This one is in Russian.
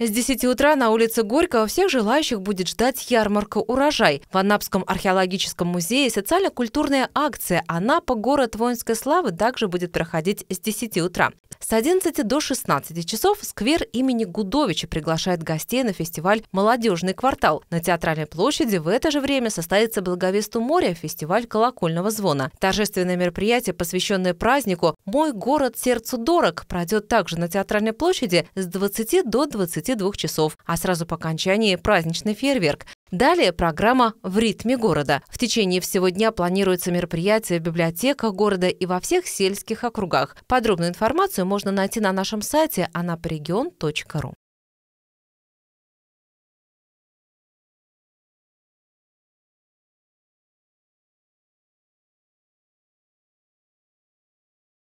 С 10 утра на улице Горького всех желающих будет ждать ярмарка «Урожай». В Анапском археологическом музее социально-культурная акция «Анапа. Город воинской славы» также будет проходить с 10 утра. С 11 до 16 часов сквер имени Гудовича приглашает гостей на фестиваль «Молодежный квартал». На Театральной площади в это же время состоится «Благовесту моря» фестиваль колокольного звона. Торжественное мероприятие, посвященное празднику «Мой город сердцу дорог», пройдет также на Театральной площади с 20 до 20 22 часов, а сразу по окончании праздничный фейерверк. Далее программа «В ритме города». В течение всего дня планируются мероприятия в библиотеках города и во всех сельских округах. Подробную информацию можно найти на нашем сайте anapregion.ru.